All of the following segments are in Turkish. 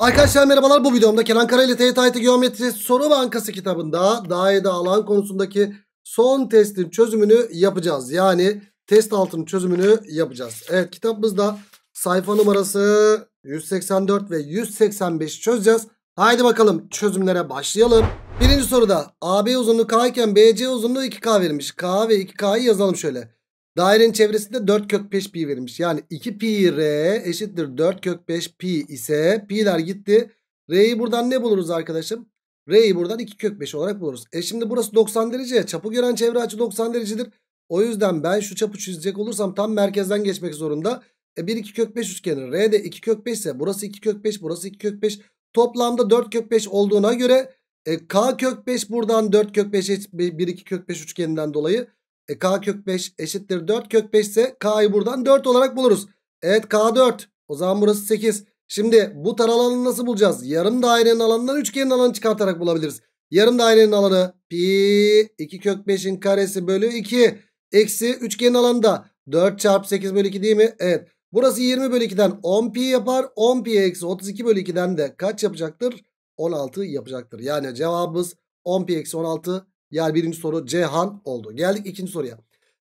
Arkadaşlar merhabalar bu videomda Kenan Kara ile TYT Geometri Soru Bankası kitabında daire alan konusundaki son testin çözümünü yapacağız. Yani test altının çözümünü yapacağız. Evet kitabımızda sayfa numarası 184 ve 185 çözeceğiz. Haydi bakalım çözümlere başlayalım. Birinci soruda AB uzunluğu K iken BC uzunluğu 2K verilmiş. K ve 2K'yı yazalım şöyle. Dairenin çevresinde 4 kök 5 pi verilmiş. Yani 2 pi r eşittir 4 kök 5 pi ise pi'ler gitti. R'yi buradan ne buluruz arkadaşım? R'yi buradan 2 kök 5 olarak buluruz. E şimdi burası 90 derece. Çapı gören çevre açı 90 derecedir. O yüzden ben şu çapı çizecek olursam tam merkezden geçmek zorunda. E 1 2 kök 5 üçgeni. R de 2 kök 5 ise burası 2 kök 5 burası 2 kök 5. Toplamda 4 kök 5 olduğuna göre e, K kök 5 buradan 4 kök 5 1 2 kök 5 üçgeninden dolayı e k kök 5 eşittir 4 kök 5 ise k'yı buradan 4 olarak buluruz. Evet k 4. O zaman burası 8. Şimdi bu tar alanını nasıl bulacağız? Yarım dairenin alanından üçgenin alanını çıkartarak bulabiliriz. Yarım dairenin alanı pi 2 kök 5'in karesi bölü 2 eksi üçgenin alanı da 4 çarpı 8 bölü 2 değil mi? Evet. Burası 20 bölü 2'den 10 pi yapar. 10 pi eksi 32 bölü 2'den de kaç yapacaktır? 16 yapacaktır. Yani cevabımız 10 pi eksi 16 yani birinci soru Cihan oldu. Geldik ikinci soruya.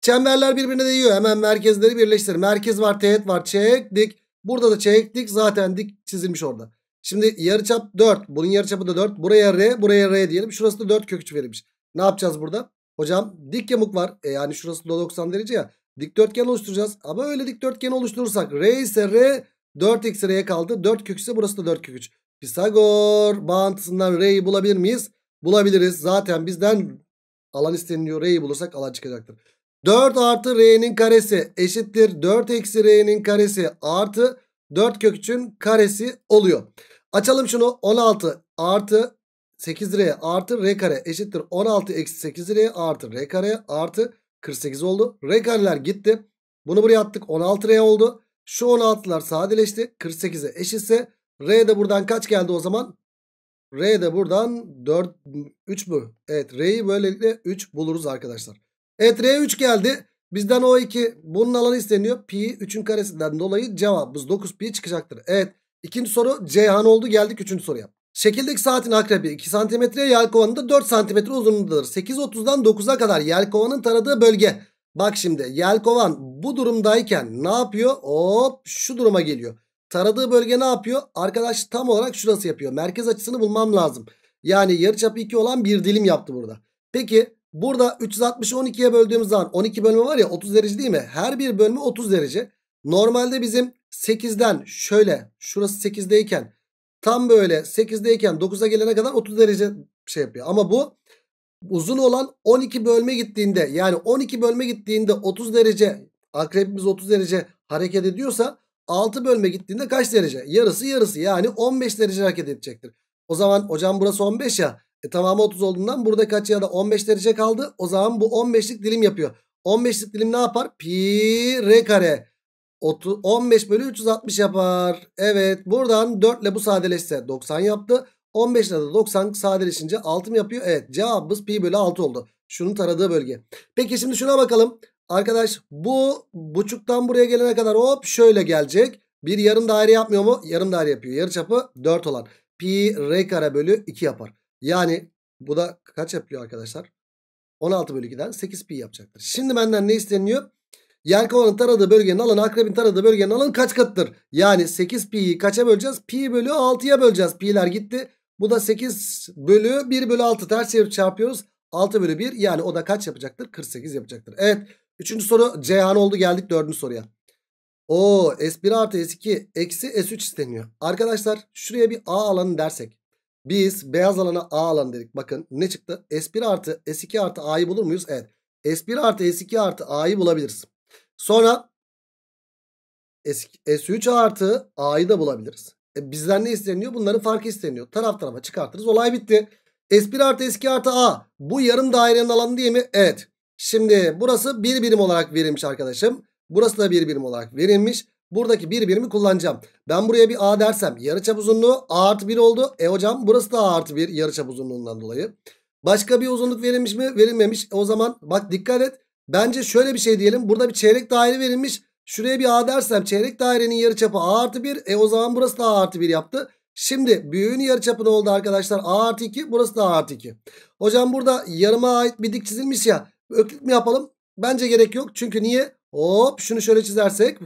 Çemberler birbirine değiyor. Hemen merkezleri birleştir. Merkez var, teğet var. Çektik. Burada da çektik. Zaten dik çizilmiş orada. Şimdi yarıçap 4. Bunun yarıçapı da 4. Buraya R, buraya R diyelim. Şurası da 4 köküç verilmiş. Ne yapacağız burada? Hocam dik yamuk var. E yani şurası da 90 derece ya. Dikdörtgen oluşturacağız. Ama öyle dikdörtgen oluşturursak R ise R 4 x R'ye kaldı. 4 kök ise burası da 4 kök 3. Pisagor bağıntısından R'yi bulabilir miyiz? bulabiliriz. Zaten bizden alan isteniliyor. R'yi bulursak alan çıkacaktır. 4 artı R'nin karesi eşittir. 4 eksi R'nin karesi artı 4 kökçün karesi oluyor. Açalım şunu 16 artı 8R artı R kare eşittir. 16 eksi 8R artı R kare artı 48 oldu. R kareler gitti. Bunu buraya attık 16R oldu. Şu 16'lar sadeleşti. 48'e eşitse R de buradan kaç geldi o zaman? R de buradan 4 3 mü? Evet R'yi böylelikle 3 buluruz arkadaşlar. Evet R 3 geldi. Bizden o 2 bunun alanı isteniyor. Pi 3'ün karesinden dolayı cevabımız 9 pi çıkacaktır. Evet ikinci soru Ceyhan oldu geldik 3. soruya. Şekildeki saatin akrebi 2 cm yelkovanın da 4 cm uzunluğundadır. 8.30'dan 9'a kadar yelkovanın taradığı bölge. Bak şimdi yelkovan bu durumdayken ne yapıyor? Hop şu duruma geliyor. Taradığı bölge ne yapıyor? Arkadaş tam olarak şurası yapıyor. Merkez açısını bulmam lazım. Yani yarıçapı 2 olan bir dilim yaptı burada. Peki burada 360'ı 12'ye böldüğümüz zaman 12 bölme var ya 30 derece değil mi? Her bir bölümü 30 derece. Normalde bizim 8'den şöyle şurası 8'deyken tam böyle 8'deyken 9'a gelene kadar 30 derece şey yapıyor. Ama bu uzun olan 12 bölme gittiğinde yani 12 bölme gittiğinde 30 derece akrepimiz 30 derece hareket ediyorsa 6 bölme gittiğinde kaç derece? Yarısı yarısı yani 15 derece hareket edecektir. O zaman hocam burası 15 ya. E tamamı 30 olduğundan burada kaç ya da 15 derece kaldı. O zaman bu 15'lik dilim yapıyor. 15'lik dilim ne yapar? Pi r kare. 30, 15 bölü 360 yapar. Evet buradan 4 ile bu sadeleşse 90 yaptı. 15 ile de 90 sadeleşince 6 mı yapıyor? Evet cevabımız pi bölü 6 oldu. Şunun taradığı bölge. Peki şimdi şuna bakalım. Arkadaş bu buçuktan buraya gelene kadar hop şöyle gelecek. Bir yarım daire yapmıyor mu? Yarım daire yapıyor. Yarı çapı 4 olan. Pi r kare bölü 2 yapar. Yani bu da kaç yapıyor arkadaşlar? 16 bölü 2'den 8 pi yapacaktır. Şimdi benden ne isteniyor? Yelkovanın taradığı bölgenin alanı akrebin taradığı bölgenin alanı kaç kattır? Yani 8 pi'yi kaça böleceğiz? Pi bölü 6'ya böleceğiz. Pi'ler gitti. Bu da 8 bölü 1 bölü 6 ters çevirip çarpıyoruz. 6 bölü 1 yani o da kaç yapacaktır? 48 yapacaktır. Evet Üçüncü soru Cihan oldu geldik dördüncü soruya. O S1 artı S2 eksi S3 isteniyor. Arkadaşlar şuraya bir A alanı dersek. Biz beyaz alana A alan dedik. Bakın ne çıktı? S1 artı S2 artı A'yı bulur muyuz? Evet. S1 artı S2 artı A'yı bulabiliriz. Sonra S3 artı A'yı da bulabiliriz. E bizden ne isteniyor? Bunların farkı isteniyor. Taraf tarafa çıkartırız. Olay bitti. S1 artı S2 artı A. Bu yarım dairenin alanı değil mi? Evet. Şimdi burası bir birim olarak verilmiş arkadaşım. Burası da bir birim olarak verilmiş. Buradaki bir birimi kullanacağım. Ben buraya bir A dersem yarıçap uzunluğu A artı 1 oldu. E hocam burası da A artı 1 yarıçap uzunluğundan dolayı. Başka bir uzunluk verilmiş mi? Verilmemiş. E o zaman bak dikkat et. Bence şöyle bir şey diyelim. Burada bir çeyrek daire verilmiş. Şuraya bir A dersem çeyrek dairenin yarıçapı A artı 1. E o zaman burası da A artı 1 yaptı. Şimdi büyüğün yarıçapı ne oldu arkadaşlar? A artı 2 burası da A artı 2. Hocam burada yarıma ait bir dik çizilmiş ya. Öklit mi yapalım? Bence gerek yok. Çünkü niye? Hop şunu şöyle çizersek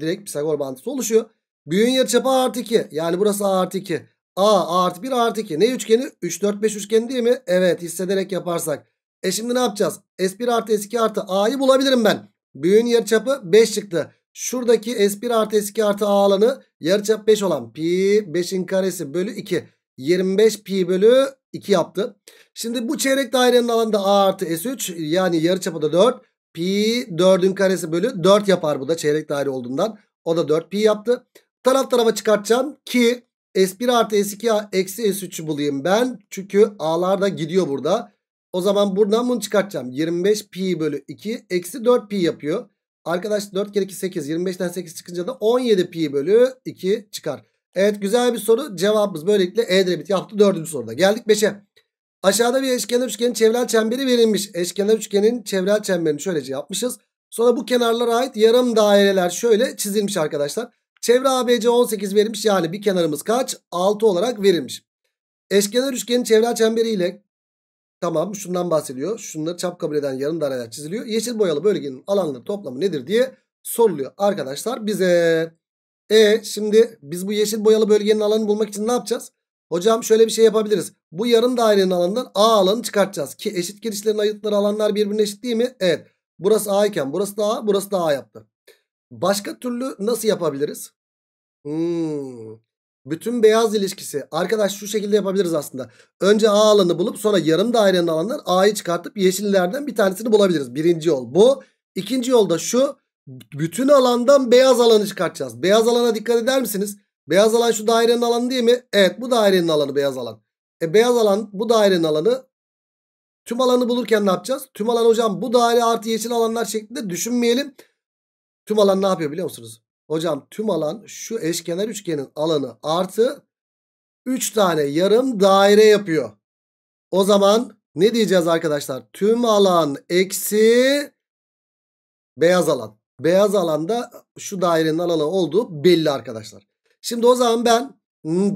direkt Pisagor bağıntısı oluşuyor. Büyüğün yarıçapı A artı 2. Yani burası A artı 2. A, A artı 1 A artı 2. Ne üçgeni? 3 4 5 üçgeni değil mi? Evet hissederek yaparsak. E şimdi ne yapacağız? S1 artı S2 artı A'yı bulabilirim ben. Büyüğün yarıçapı 5 çıktı. Şuradaki S1 artı S2 artı A alanı yarıçap 5 olan pi 5'in karesi bölü 2. 25 pi bölü 2 yaptı. Şimdi bu çeyrek dairenin alanı da A artı S3 yani yarıçapı da 4. Pi 4'ün karesi bölü 4 yapar bu da çeyrek daire olduğundan. O da 4 pi yaptı. Taraf tarafa çıkartacağım ki S1 artı S2 eksi S3'ü bulayım ben. Çünkü A'lar da gidiyor burada. O zaman buradan bunu çıkartacağım. 25 pi bölü 2 eksi 4 pi yapıyor. Arkadaş 4 kere 2 8 25'ten 8 çıkınca da 17 pi bölü 2 çıkar. Evet güzel bir soru. Cevabımız böylelikle e bit. yaptı. Dördüncü soruda. Geldik 5'e. Aşağıda bir eşkenar üçgenin çevrel çemberi verilmiş. Eşkenar üçgenin çevrel çemberini şöylece yapmışız. Sonra bu kenarlara ait yarım daireler şöyle çizilmiş arkadaşlar. Çevre ABC 18 verilmiş. Yani bir kenarımız kaç? 6 olarak verilmiş. Eşkenar üçgenin çevrel çemberiyle tamam şundan bahsediyor. Şunları çap kabul eden yarım daireler çiziliyor. Yeşil boyalı bölgenin alanları toplamı nedir diye soruluyor arkadaşlar bize. E şimdi biz bu yeşil boyalı bölgenin alanını bulmak için ne yapacağız? Hocam şöyle bir şey yapabiliriz. Bu yarım dairenin alanından A alanı çıkartacağız. Ki eşit girişlerin ayıtları alanlar birbirine eşit değil mi? Evet. Burası A iken burası da A, burası da A yaptı. Başka türlü nasıl yapabiliriz? Hmm. Bütün beyaz ilişkisi. Arkadaş şu şekilde yapabiliriz aslında. Önce A alanı bulup sonra yarım dairenin alanından A'yı çıkartıp yeşillerden bir tanesini bulabiliriz. Birinci yol bu. İkinci yolda şu bütün alandan beyaz alanı çıkartacağız. Beyaz alana dikkat eder misiniz? Beyaz alan şu dairenin alanı değil mi? Evet bu dairenin alanı beyaz alan. E beyaz alan bu dairenin alanı. Tüm alanı bulurken ne yapacağız? Tüm alan hocam bu daire artı yeşil alanlar şeklinde düşünmeyelim. Tüm alan ne yapıyor biliyor musunuz? Hocam tüm alan şu eşkenar üçgenin alanı artı 3 tane yarım daire yapıyor. O zaman ne diyeceğiz arkadaşlar? Tüm alan eksi beyaz alan. Beyaz alanda şu dairenin alanı olduğu belli arkadaşlar. Şimdi o zaman ben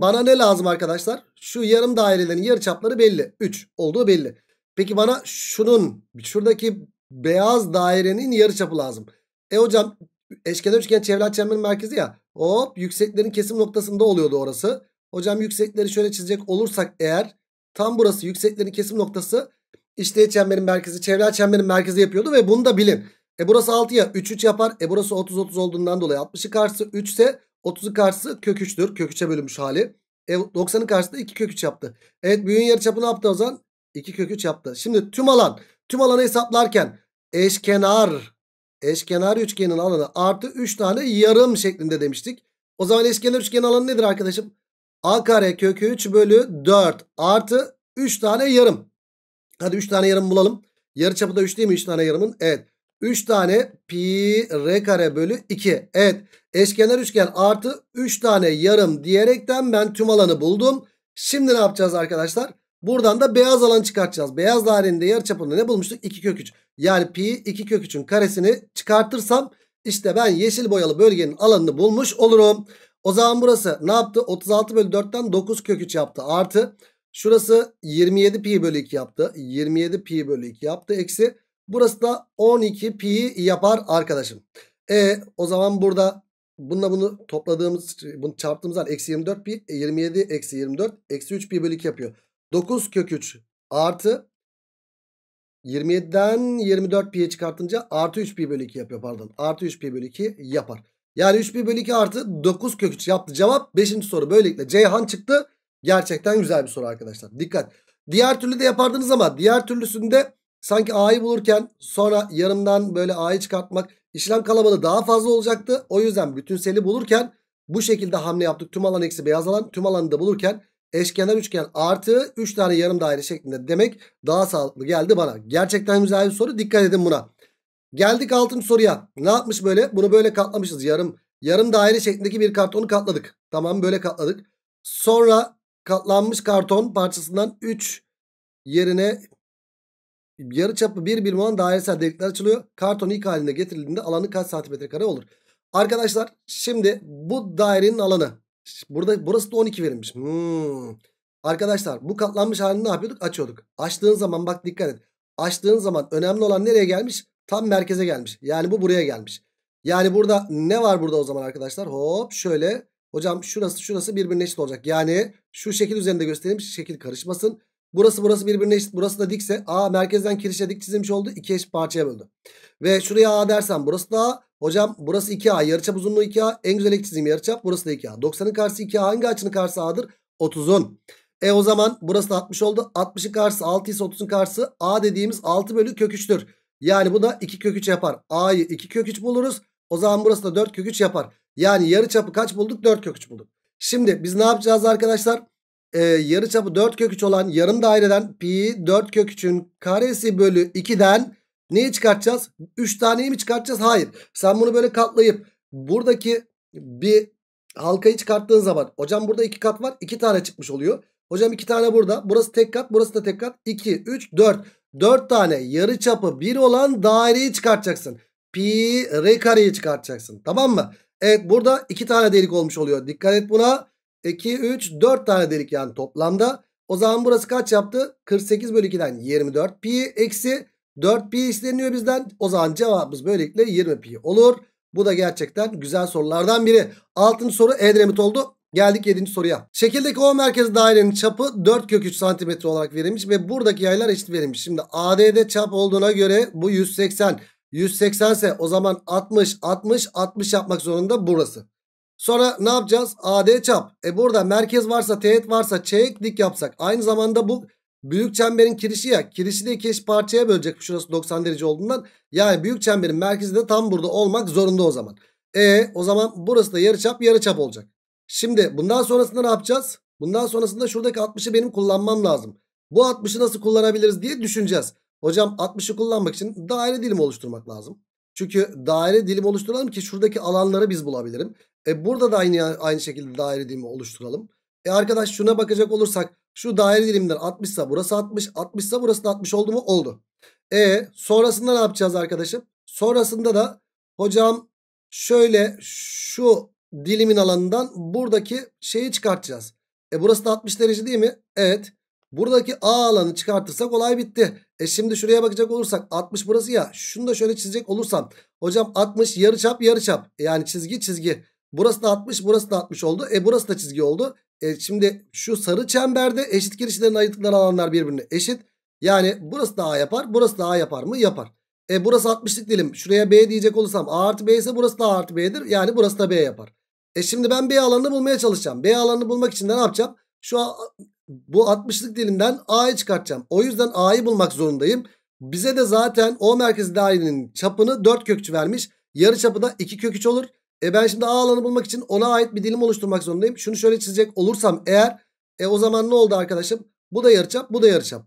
bana ne lazım arkadaşlar? Şu yarım dairelerin yarıçapları belli. 3 olduğu belli. Peki bana şunun şuradaki beyaz dairenin yarıçapı lazım. E hocam eşkenar üçgen çevre çemberin merkezi ya. Hop yükseklerin kesim noktasında oluyordu orası. Hocam yüksekleri şöyle çizecek olursak eğer tam burası yükseklerin kesim noktası işte çemberin merkezi çevre çemberin merkezi yapıyordu ve bunu da bilin. E burası 6 ya 3 3 yapar. E burası 30 30 olduğundan dolayı 60'ı karşısı 3 ise 30'u karşısı kök 3'tür. Kök 3'e bölünmüş hali. E 90'ın karşısında 2 kök 3 yaptı. Evet büyüğün yarıçapı ne yaptı o zaman? 2 kök 3 yaptı. Şimdi tüm alan tüm alanı hesaplarken eşkenar eşkenar üçgenin alanı artı 3 tane yarım şeklinde demiştik. O zaman eşkenar üçgenin alanı nedir arkadaşım? A kare kökü 3 bölü 4 artı 3 tane yarım. Hadi 3 tane yarım bulalım. Yarı çapı da 3 değil mi 3 tane yarımın? Evet. 3 tane pi r kare bölü 2. Evet eşkenar üçgen artı 3 tane yarım diyerekten ben tüm alanı buldum. Şimdi ne yapacağız arkadaşlar? Buradan da beyaz alanı çıkartacağız. Beyaz dairenin de yarıçapında ne bulmuştuk? 2 kök 3. Yani pi 2 kök 3'ün karesini çıkartırsam işte ben yeşil boyalı bölgenin alanını bulmuş olurum. O zaman burası ne yaptı? 36 bölü 4'ten 9 kök 3 yaptı. Artı şurası 27 pi bölü 2 yaptı. 27 pi bölü 2 yaptı. Eksi Burası da 12 pi yapar arkadaşım. E o zaman burada bununla bunu topladığımız bunu çarptığımız zaman eksi 24 pi 27 e, eksi 24 eksi 3 pi bölü 2 yapıyor. 9 kök 3 artı 27'den 24 pi'ye çıkartınca artı 3 pi bölü 2 yapıyor pardon. Artı 3 pi bölü 2 yapar. Yani 3 pi bölü 2 artı 9 kök 3 yaptı. Cevap 5. soru. Böylelikle Ceyhan çıktı. Gerçekten güzel bir soru arkadaşlar. Dikkat. Diğer türlü de yapardınız ama diğer türlüsünde sanki A'yı bulurken sonra yarımdan böyle A'yı çıkartmak işlem kalabalığı daha fazla olacaktı. O yüzden bütünseli bulurken bu şekilde hamle yaptık. Tüm alan eksi beyaz alan tüm alanı da bulurken eşkenar üçgen artı 3 tane yarım daire şeklinde demek daha sağlıklı geldi bana. Gerçekten güzel bir soru dikkat edin buna. Geldik altın soruya. Ne yapmış böyle? Bunu böyle katlamışız yarım. Yarım daire şeklindeki bir kartonu katladık. Tamam böyle katladık. Sonra katlanmış karton parçasından 3 yerine Yarı çapı 1 bir olan dairesel delikler açılıyor. Karton ilk halinde getirildiğinde alanı kaç santimetre kare olur? Arkadaşlar şimdi bu dairenin alanı. Burada burası da 12 verilmiş. Hmm. Arkadaşlar bu katlanmış halini ne yapıyorduk? Açıyorduk. Açtığın zaman bak dikkat et. Açtığın zaman önemli olan nereye gelmiş? Tam merkeze gelmiş. Yani bu buraya gelmiş. Yani burada ne var burada o zaman arkadaşlar? Hop şöyle. Hocam şurası şurası birbirine eşit olacak. Yani şu şekil üzerinde göstereyim. Şekil karışmasın. Burası burası birbirine eşit. Burası da dikse A merkezden kirişe dik çizilmiş oldu. İki eşit parçaya böldü. Ve şuraya A dersen burası da A. Hocam burası 2A. Yarıçap uzunluğu 2A. En güzel ek çizim yarıçap. Burası da 2A. 90'ın karşısı 2A. Hangi açının karşısı A'dır? 30'un. E o zaman burası da 60 oldu. 60'ın karşısı 6 ise 30'un karşısı A dediğimiz 6 bölü kök 3'tür. Yani bu da 2 kök 3 yapar. A'yı 2 kök 3 buluruz. O zaman burası da 4 kök 3 yapar. Yani yarıçapı kaç bulduk? 4 kök 3 bulduk. Şimdi biz ne yapacağız arkadaşlar? e, ee, yarıçapı 4 kök 3 olan yarım daireden pi 4 kök 3'ün karesi bölü 2'den neyi çıkartacağız? 3 taneyi mi çıkartacağız? Hayır. Sen bunu böyle katlayıp buradaki bir halkayı çıkarttığın zaman hocam burada 2 kat var 2 tane çıkmış oluyor. Hocam 2 tane burada. Burası tek kat, burası da tek kat. 2 3 4. 4 tane yarıçapı 1 olan daireyi çıkartacaksın. Pi r kareyi çıkartacaksın. Tamam mı? Evet burada 2 tane delik olmuş oluyor. Dikkat et buna. 2, 3, 4 tane delik yani toplamda. O zaman burası kaç yaptı? 48 bölü 2'den 24 pi eksi 4 pi isteniyor bizden. O zaman cevabımız böylelikle 20 pi olur. Bu da gerçekten güzel sorulardan biri. Altıncı soru Edremit oldu. Geldik 7. soruya. Şekildeki O merkez dairenin çapı 4 kök 3 santimetre olarak verilmiş ve buradaki yaylar eşit verilmiş. Şimdi AD'de çap olduğuna göre bu 180. 180 ise o zaman 60, 60, 60 yapmak zorunda burası. Sonra ne yapacağız? AD çap. E burada merkez varsa teğet varsa çeyrek dik yapsak. Aynı zamanda bu büyük çemberin kirişi ya. Kirişi de iki eş parçaya bölecek. Şurası 90 derece olduğundan. Yani büyük çemberin merkezi de tam burada olmak zorunda o zaman. E o zaman burası da yarı çap, yarı çap olacak. Şimdi bundan sonrasında ne yapacağız? Bundan sonrasında şuradaki 60'ı benim kullanmam lazım. Bu 60'ı nasıl kullanabiliriz diye düşüneceğiz. Hocam 60'ı kullanmak için daire dilimi oluşturmak lazım. Çünkü daire dilimi oluşturalım ki şuradaki alanları biz bulabilirim. E burada da aynı aynı şekilde daire dilimi oluşturalım. E arkadaş şuna bakacak olursak şu daire dilimler 60 ise burası 60, 60 ise burası da 60 oldu mu? Oldu. E sonrasında ne yapacağız arkadaşım? Sonrasında da hocam şöyle şu dilimin alanından buradaki şeyi çıkartacağız. E burası da 60 derece değil mi? Evet. Buradaki A alanı çıkartırsak olay bitti. E şimdi şuraya bakacak olursak 60 burası ya. Şunu da şöyle çizecek olursam. Hocam 60 yarıçap yarıçap. Yani çizgi çizgi. Burası da 60 burası da 60 oldu. E burası da çizgi oldu. E şimdi şu sarı çemberde eşit girişlerin ayırdıkları alanlar birbirine eşit. Yani burası da A yapar burası da A yapar mı? Yapar. E burası 60'lık dilim. Şuraya B diyecek olursam A artı B ise burası da A artı B'dir. Yani burası da B yapar. E şimdi ben B alanını bulmaya çalışacağım. B alanını bulmak için de ne yapacağım? Şu an bu 60'lık dilimden A'yı çıkartacağım. O yüzden A'yı bulmak zorundayım. Bize de zaten O merkezi dairenin çapını 4 kökçü vermiş. Yarı çapı da 2 köküç olur. E ben şimdi A alanı bulmak için ona ait bir dilim oluşturmak zorundayım. Şunu şöyle çizecek olursam eğer e o zaman ne oldu arkadaşım? Bu da yarıçap, bu da yarıçap.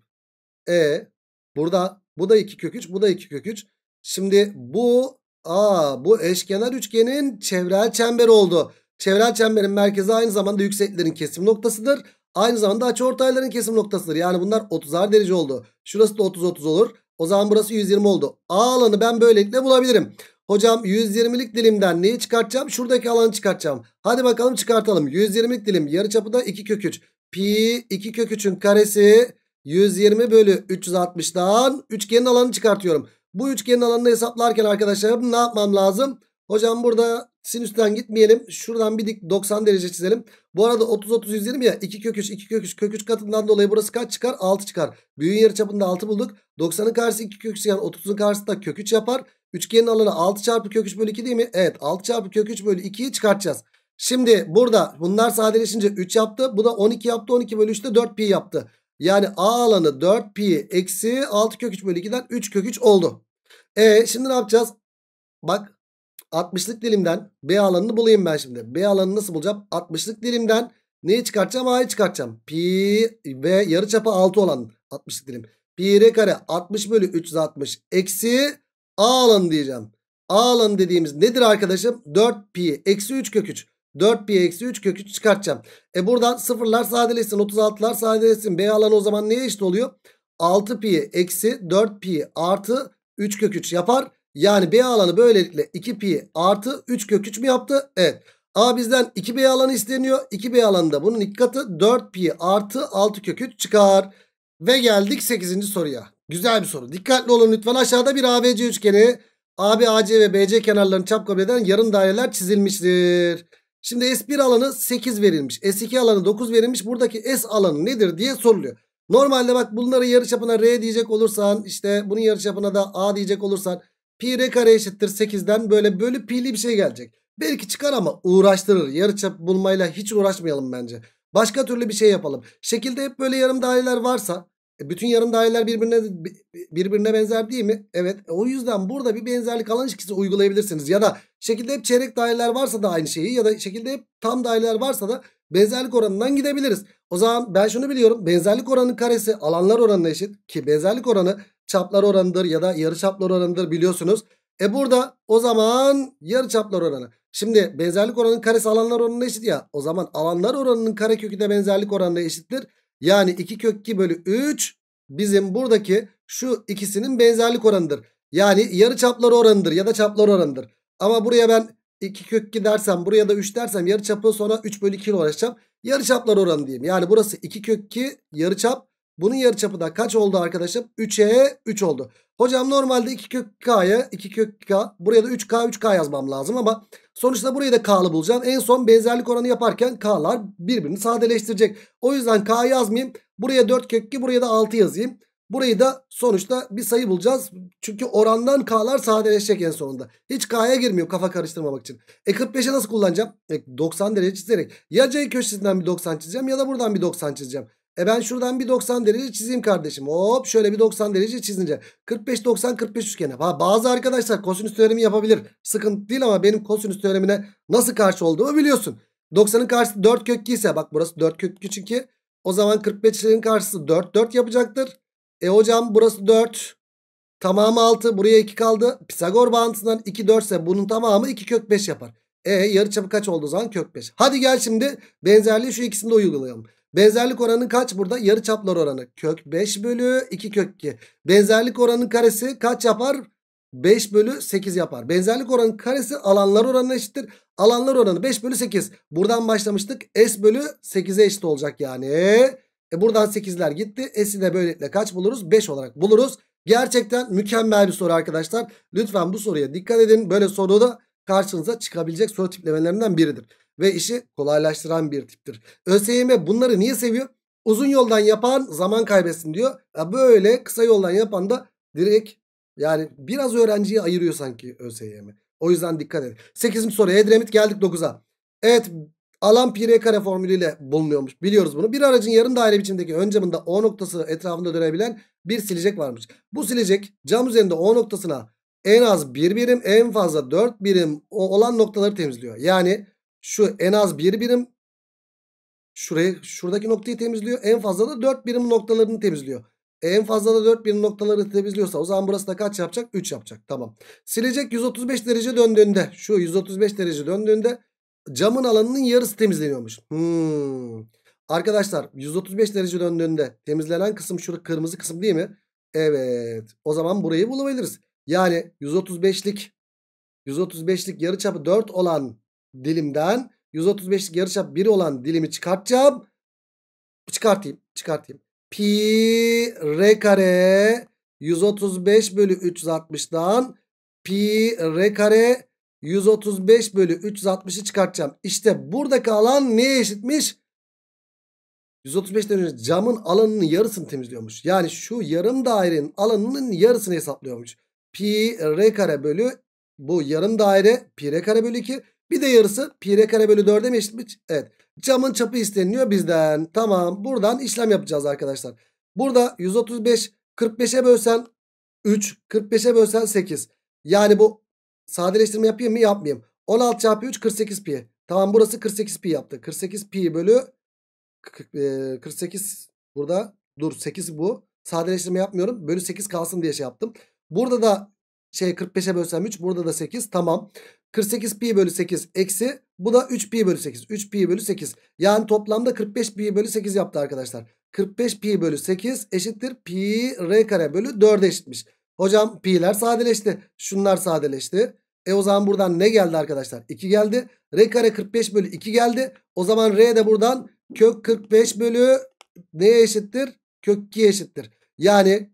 E burada bu da 2 kök 3, bu da 2 kök 3. Şimdi bu a bu eşkenar üçgenin çevrel çember oldu. Çevrel çemberin merkezi aynı zamanda yükseklerin kesim noktasıdır. Aynı zamanda açıortayların kesim noktasıdır. Yani bunlar 30'ar derece oldu. Şurası da 30 30 olur. O zaman burası 120 oldu. A alanı ben böylelikle bulabilirim. Hocam 120'lik dilimden neyi çıkartacağım? Şuradaki alanı çıkartacağım. Hadi bakalım çıkartalım. 120'lik dilim yarıçapı da 2 kök 3. Pi 2 kök 3'ün karesi 120 bölü 360'dan üçgenin alanı çıkartıyorum. Bu üçgenin alanını hesaplarken arkadaşlarım ne yapmam lazım? Hocam burada sinüsten gitmeyelim. Şuradan bir dik 90 derece çizelim. Bu arada 30 30 120 ya 2 kök 3 2 kök 3 kök 3 katından dolayı burası kaç çıkar? 6 çıkar. Büyüğün yarıçapında 6 bulduk. 90'ın karşısı 2 kök 3 yani 30'un karşısı da kök 3 yapar. Üçgenin alanı 6 çarpı kök 3 bölü 2 değil mi? Evet 6 çarpı kök 3 bölü 2'yi çıkartacağız. Şimdi burada bunlar sadeleşince 3 yaptı. Bu da 12 yaptı. 12 bölü 3 de 4 pi yaptı. Yani a alanı 4 pi eksi 6 kök 3 bölü 2'den 3 kök 3 oldu. E şimdi ne yapacağız? Bak 60'lık dilimden b alanını bulayım ben şimdi. B alanını nasıl bulacağım? 60'lık dilimden neyi çıkartacağım? A'yı çıkartacağım. Pi ve yarıçapı 6 olan 60'lık dilim. Pi r kare 60 bölü 360 eksi A alanı diyeceğim. A alanı dediğimiz nedir arkadaşım? 4 pi eksi 3 kök 3. 4 pi eksi 3 kök 3 çıkartacağım. E buradan sıfırlar sadeleşsin 36'lar sadeleşsin. B alanı o zaman neye eşit oluyor? 6 pi eksi 4 pi artı 3 kök 3 yapar. Yani B alanı böylelikle 2 pi artı 3 kök 3 mü yaptı? Evet. A bizden 2B alanı isteniyor. 2B alanında bunun iki katı 4 pi artı 6 kök 3 çıkar. Ve geldik 8. soruya. Güzel bir soru. Dikkatli olun lütfen. Aşağıda bir ABC üçgeni AB, AC ve BC kenarlarını kabul eden yarım daireler çizilmiştir. Şimdi S1 alanı 8 verilmiş. S2 alanı 9 verilmiş. Buradaki S alanı nedir diye soruluyor. Normalde bak bunları yarıçapına R diyecek olursan işte bunun yarıçapına da A diyecek olursan pi R kare eşittir 8'den böyle bölü pi'li bir şey gelecek. Belki çıkar ama uğraştırır. Yarıçap bulmayla hiç uğraşmayalım bence. Başka türlü bir şey yapalım. Şekilde hep böyle yarım daireler varsa e, bütün yarım daireler birbirine birbirine benzer değil mi? Evet. E, o yüzden burada bir benzerlik alan ilişkisi uygulayabilirsiniz. Ya da şekilde hep çeyrek daireler varsa da aynı şeyi ya da şekilde hep tam daireler varsa da benzerlik oranından gidebiliriz. O zaman ben şunu biliyorum. Benzerlik oranının karesi alanlar oranına eşit ki benzerlik oranı çaplar oranıdır ya da yarı çaplar oranıdır biliyorsunuz. E burada o zaman yarı çaplar oranı. Şimdi benzerlik oranının karesi alanlar oranına eşit ya. O zaman alanlar oranının karekökü de benzerlik oranına eşittir. Yani 2 kök 2 bölü 3 bizim buradaki şu ikisinin benzerlik oranıdır. Yani yarı çapları oranıdır ya da çapları oranıdır. Ama buraya ben 2 kök 2 dersem buraya da 3 dersem yarı çapı sonra 3 bölü 2 ile uğraşacağım. Yarı çaplar oranı diyeyim. Yani burası 2 kök 2 yarı çap bunun yarıçapı da kaç oldu arkadaşım? 3e 3 oldu. Hocam normalde 2 kök k'ya 2 kök k buraya da 3k 3k yazmam lazım ama sonuçta burayı da k'lı bulacağım. En son benzerlik oranı yaparken k'lar birbirini sadeleştirecek. O yüzden k yazmayayım. Buraya 4 kök 2 buraya da 6 yazayım. Burayı da sonuçta bir sayı bulacağız. Çünkü orandan k'lar sadeleşecek en sonunda. Hiç k'ya girmiyor kafa karıştırmamak için. E 45'e nasıl kullanacağım? E 90 derece çizerek. Ya c köşesinden bir 90 çizeceğim ya da buradan bir 90 çizeceğim. E ben şuradan bir 90 derece çizeyim kardeşim. Hop şöyle bir 90 derece çizince. 45 90 45 üçgeni. Ha, bazı arkadaşlar kosinüs teoremi yapabilir. Sıkıntı değil ama benim kosinüs teoremine nasıl karşı olduğumu biliyorsun. 90'ın karşısı 4 kök kökü ise bak burası 4 kök kökü çünkü. O zaman 45'lerin karşısı 4 4 yapacaktır. E hocam burası 4. Tamamı 6 buraya 2 kaldı. Pisagor bağıntısından 2 4 ise bunun tamamı 2 kök 5 yapar. E yarıçapı kaç olduğu zaman kök 5. Hadi gel şimdi benzerliği şu ikisinde uygulayalım. Benzerlik oranı kaç burada? Yarı çaplar oranı. Kök 5 bölü 2 kök 2. Benzerlik oranının karesi kaç yapar? 5 bölü 8 yapar. Benzerlik oranı karesi alanlar oranı eşittir. Alanlar oranı 5 bölü 8. Buradan başlamıştık. S bölü 8'e eşit olacak yani. E buradan 8'ler gitti. S'i de böylelikle kaç buluruz? 5 olarak buluruz. Gerçekten mükemmel bir soru arkadaşlar. Lütfen bu soruya dikkat edin. Böyle soruda karşınıza çıkabilecek soru tiplemelerinden biridir. Ve işi kolaylaştıran bir tiptir. ÖSYM bunları niye seviyor? Uzun yoldan yapan zaman kaybetsin diyor. Ya böyle kısa yoldan yapan da direkt yani biraz öğrenciyi ayırıyor sanki ÖSYM. O yüzden dikkat edin. Sekizinci soru Edremit geldik dokuz'a. Evet alan pi r kare formülüyle bulunuyormuş. Biliyoruz bunu. Bir aracın yarım daire biçimdeki ön camında O noktası etrafında dönebilen bir silecek varmış. Bu silecek cam üzerinde O noktasına en az bir birim en fazla dört birim olan noktaları temizliyor. Yani şu en az bir birim şurayı şuradaki noktayı temizliyor. En fazla da dört birim noktalarını temizliyor. en fazla da dört birim noktaları temizliyorsa o zaman burası da kaç yapacak? 3 yapacak. Tamam. Silecek 135 derece döndüğünde şu 135 derece döndüğünde camın alanının yarısı temizleniyormuş. Hmm. Arkadaşlar 135 derece döndüğünde temizlenen kısım şurada kırmızı kısım değil mi? Evet. O zaman burayı bulabiliriz. Yani 135'lik 135'lik yarıçapı 4 olan dilimden 135'lik yarıçap 1 olan dilimi çıkartacağım. Çıkartayım, çıkartayım. Pi r kare 135 bölü 360'dan pi r kare 135 bölü 360'ı çıkartacağım. İşte buradaki alan neye eşitmiş? 135'ten önce camın alanının yarısını temizliyormuş. Yani şu yarım dairenin alanının yarısını hesaplıyormuş pi r kare bölü bu yarım daire pi r kare bölü 2. Bir de yarısı pi r kare bölü 4'e mi eşitmiş? Evet. Camın çapı isteniliyor bizden. Tamam buradan işlem yapacağız arkadaşlar. Burada 135 45'e bölsen 3 45'e bölsen 8. Yani bu sadeleştirme yapayım mı yapmayayım. 16 çarpı 3 48 pi. Tamam burası 48 pi yaptı. 48 pi bölü 48 e, burada dur 8 bu. Sadeleştirme yapmıyorum. Bölü 8 kalsın diye şey yaptım. Burada da şey 45'e bölsem 3. Burada da 8. Tamam. 48 pi bölü 8 eksi. Bu da 3 pi bölü 8. 3 pi bölü 8. Yani toplamda 45 pi bölü 8 yaptı arkadaşlar. 45 pi bölü 8 eşittir pi r kare bölü 4 eşitmiş. Hocam pi'ler sadeleşti. Şunlar sadeleşti. E o zaman buradan ne geldi arkadaşlar? 2 geldi. R kare 45 bölü 2 geldi. O zaman R de buradan kök 45 bölü neye eşittir? Kök 2 eşittir. Yani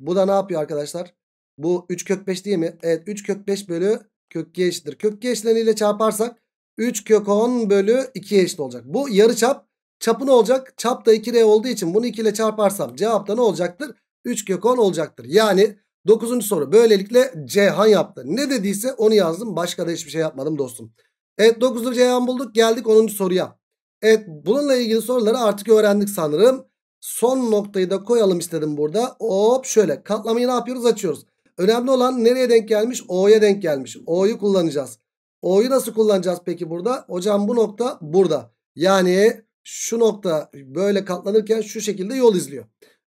bu da ne yapıyor arkadaşlar? Bu 3 kök 5 değil mi? Evet 3 kök 5 bölü kök g eşittir. Kök g eşitleriyle çarparsak 3 kök 10 bölü 2 eşit olacak. Bu yarı çap. Çapı ne olacak? Çap da 2r olduğu için bunu 2 ile çarparsam cevap ne olacaktır? 3 kök 10 olacaktır. Yani 9. soru böylelikle Cihan yaptı. Ne dediyse onu yazdım. Başka da hiçbir şey yapmadım dostum. Evet 9. Cihan bulduk. Geldik 10. soruya. Evet bununla ilgili soruları artık öğrendik sanırım. Son noktayı da koyalım istedim burada. Hop şöyle katlamayı ne yapıyoruz? Açıyoruz. Önemli olan nereye denk gelmiş? O'ya denk gelmiş. O'yu kullanacağız. O'yu nasıl kullanacağız peki burada? Hocam bu nokta burada. Yani şu nokta böyle katlanırken şu şekilde yol izliyor.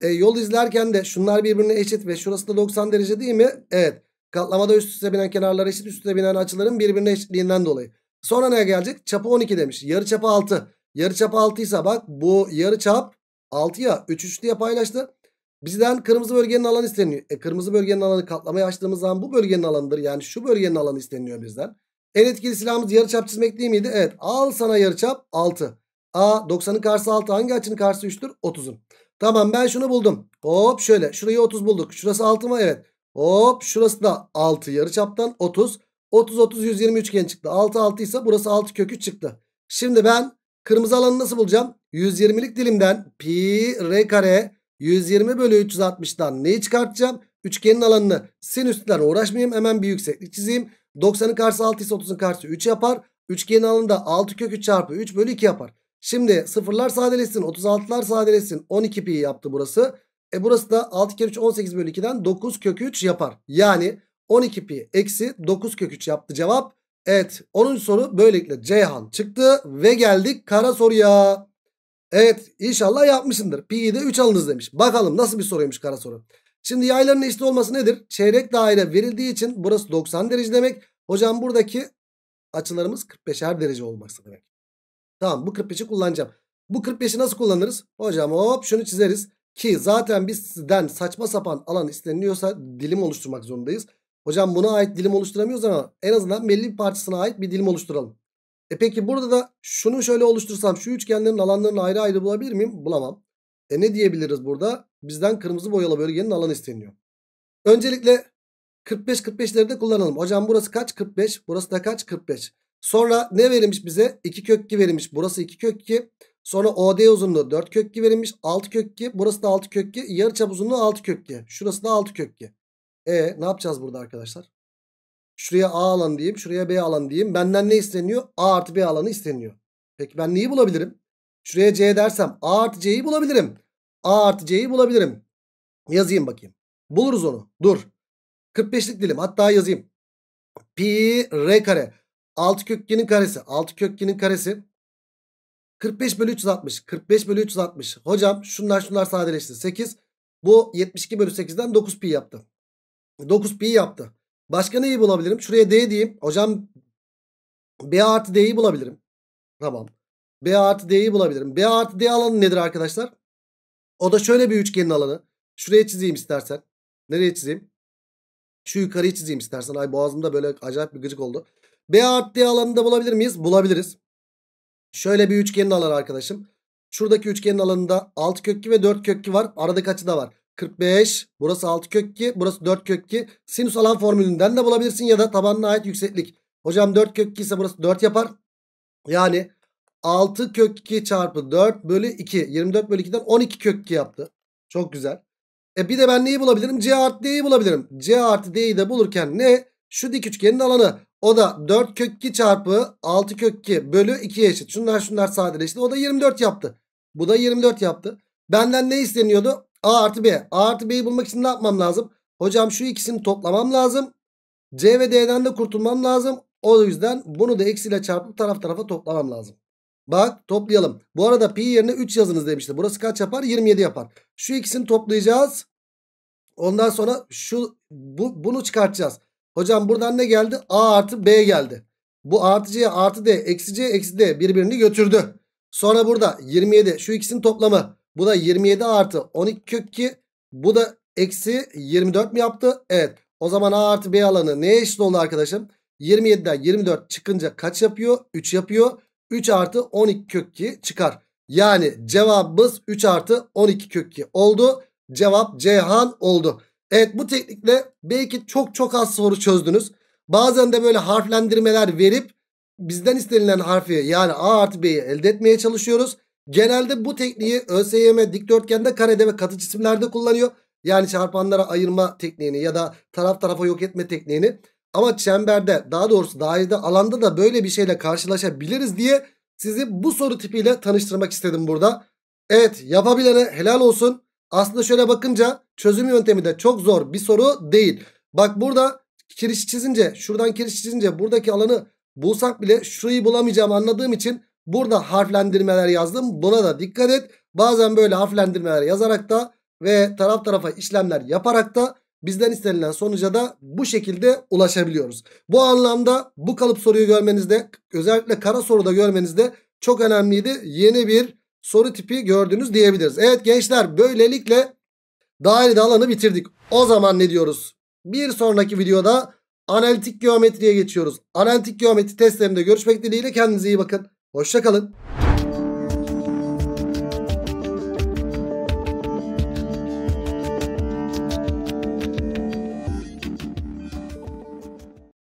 E, yol izlerken de şunlar birbirine eşit ve şurası da 90 derece değil mi? Evet. Katlamada üst üste binen kenarlar eşit üst üste binen açıların birbirine eşitliğinden dolayı. Sonra ne gelecek? Çapı 12 demiş. Yarı çapı 6. Yarı çapı 6 ise bak bu yarı çap 6 ya 3 üçlüye paylaştı. Bizden kırmızı bölgenin alanı isteniyor. E, kırmızı bölgenin alanı katlamaya açtığımız zaman bu bölgenin alanıdır. Yani şu bölgenin alanı isteniyor bizden. En etkili silahımız yarıçap çizmek değil miydi? Evet. Al sana yarıçap 6. A 90'ın karşısı 6. Hangi açının karşısı 3'tür? 30'un. Tamam ben şunu buldum. Hop şöyle. Şurayı 30 bulduk. Şurası 6 mı? Evet. Hop şurası da 6 yarıçaptan 30. 30 30 120 üçgen çıktı. 6 6 ise burası 6 kökü çıktı. Şimdi ben kırmızı alanı nasıl bulacağım? 120'lik dilimden pi r kare 120 bölü 360'dan neyi çıkartacağım? Üçgenin alanını sinüslerle uğraşmayayım. Hemen bir yükseklik çizeyim. 90'ın karşısı 6 ise 30'un karşısı 3 yapar. Üçgenin alanı alanında 6 kökü çarpı 3 bölü 2 yapar. Şimdi sıfırlar sadeleşsin. 36'lar sadeleşsin. 12 pi yaptı burası. E burası da 6 kere 3 18 bölü 2'den 9 kök 3 yapar. Yani 12 pi eksi 9 kök 3 yaptı cevap. Evet 10. soru böylelikle Ceyhan çıktı ve geldik kara soruya. Evet inşallah yapmışımdır. Pi'yi de 3 alınız demiş. Bakalım nasıl bir soruymuş kara soru. Şimdi yayların eşit olması nedir? Çeyrek daire verildiği için burası 90 derece demek. Hocam buradaki açılarımız 45'er derece olması demek. Tamam bu 45'i kullanacağım. Bu 45'i nasıl kullanırız? Hocam hop şunu çizeriz. Ki zaten bizden saçma sapan alan isteniliyorsa dilim oluşturmak zorundayız. Hocam buna ait dilim oluşturamıyoruz ama en azından belli bir parçasına ait bir dilim oluşturalım. E peki burada da şunu şöyle oluştursam şu üçgenlerin alanlarını ayrı ayrı bulabilir miyim? Bulamam. E ne diyebiliriz burada? Bizden kırmızı boyalı bölgenin alanı isteniyor. Öncelikle 45-45'leri de kullanalım. Hocam burası kaç? 45. Burası da kaç? 45. Sonra ne verilmiş bize? 2 kök 2 verilmiş. Burası 2 kök 2. Sonra OD uzunluğu 4 kök 2 verilmiş. 6 kök 2. Burası da 6 kök 2. Yarıçap uzunluğu 6 kök 2. Şurası da 6 kök 2. E ne yapacağız burada arkadaşlar? Şuraya A alan diyeyim. Şuraya B alan diyeyim. Benden ne isteniyor? A artı B alanı isteniyor. Peki ben neyi bulabilirim? Şuraya C dersem A artı C'yi bulabilirim. A artı C'yi bulabilirim. Yazayım bakayım. Buluruz onu. Dur. 45'lik dilim. Hatta yazayım. Pi R kare. 6 kökgenin karesi. 6 kökgenin karesi. 45 bölü 360. 45 bölü 360. Hocam şunlar şunlar sadeleşti. 8. Bu 72 bölü 8'den 9 pi yaptı. 9 pi yaptı. Başka neyi bulabilirim? Şuraya D diyeyim. Hocam B artı D'yi bulabilirim. Tamam. B artı D'yi bulabilirim. B artı D alanı nedir arkadaşlar? O da şöyle bir üçgenin alanı. Şuraya çizeyim istersen. Nereye çizeyim? Şu yukarıyı çizeyim istersen. Ay boğazımda böyle acayip bir gıcık oldu. B artı D alanını da bulabilir miyiz? Bulabiliriz. Şöyle bir üçgenin alanı arkadaşım. Şuradaki üçgenin alanında 6 kökü ve 4 kökü var. Aradaki açı da var. 45. Burası 6 kök 2. Burası 4 kök 2. Sinüs alan formülünden de bulabilirsin ya da tabanına ait yükseklik. Hocam 4 kök 2 ise burası 4 yapar. Yani 6 kök 2 çarpı 4 bölü 2. 24 bölü 2'den 12 kök 2 yaptı. Çok güzel. E bir de ben neyi bulabilirim? C artı D'yi bulabilirim. C artı D'yi de bulurken ne? Şu dik üçgenin alanı. O da 4 kök 2 çarpı 6 kök 2 bölü 2'ye eşit. Şunlar şunlar sadeleşti. O da 24 yaptı. Bu da 24 yaptı. Benden ne isteniyordu? A artı B. A artı B'yi bulmak için ne yapmam lazım? Hocam şu ikisini toplamam lazım. C ve D'den de kurtulmam lazım. O yüzden bunu da eksiyle çarpıp taraf tarafa toplamam lazım. Bak toplayalım. Bu arada pi yerine 3 yazınız demişti. Burası kaç yapar? 27 yapar. Şu ikisini toplayacağız. Ondan sonra şu bu, bunu çıkartacağız. Hocam buradan ne geldi? A artı B geldi. Bu artı C artı D eksi C eksi D birbirini götürdü. Sonra burada 27 şu ikisinin toplamı bu da 27 artı 12 kök 2. Bu da eksi 24 mi yaptı? Evet. O zaman A artı B alanı neye eşit oldu arkadaşım? 27'den 24 çıkınca kaç yapıyor? 3 yapıyor. 3 artı 12 kök 2 çıkar. Yani cevabımız 3 artı 12 kök 2 oldu. Cevap Ceyhan oldu. Evet bu teknikle belki çok çok az soru çözdünüz. Bazen de böyle harflendirmeler verip bizden istenilen harfi yani A artı B'yi elde etmeye çalışıyoruz. Genelde bu tekniği ÖSYM dikdörtgende karede ve katı cisimlerde kullanıyor. Yani çarpanlara ayırma tekniğini ya da taraf tarafa yok etme tekniğini. Ama çemberde daha doğrusu dairede alanda da böyle bir şeyle karşılaşabiliriz diye sizi bu soru tipiyle tanıştırmak istedim burada. Evet yapabilene helal olsun. Aslında şöyle bakınca çözüm yöntemi de çok zor bir soru değil. Bak burada kiriş çizince şuradan kiriş çizince buradaki alanı bulsak bile şurayı bulamayacağımı anladığım için Burada harflendirmeler yazdım. Buna da dikkat et. Bazen böyle harflendirmeler yazarak da ve taraf tarafa işlemler yaparak da bizden istenilen sonuca da bu şekilde ulaşabiliyoruz. Bu anlamda bu kalıp soruyu görmenizde özellikle kara soruda görmenizde çok önemliydi. Yeni bir soru tipi gördünüz diyebiliriz. Evet gençler böylelikle dairede alanı bitirdik. O zaman ne diyoruz? Bir sonraki videoda analitik geometriye geçiyoruz. Analitik geometri testlerinde görüşmek dileğiyle kendinize iyi bakın. Hoşçakalın.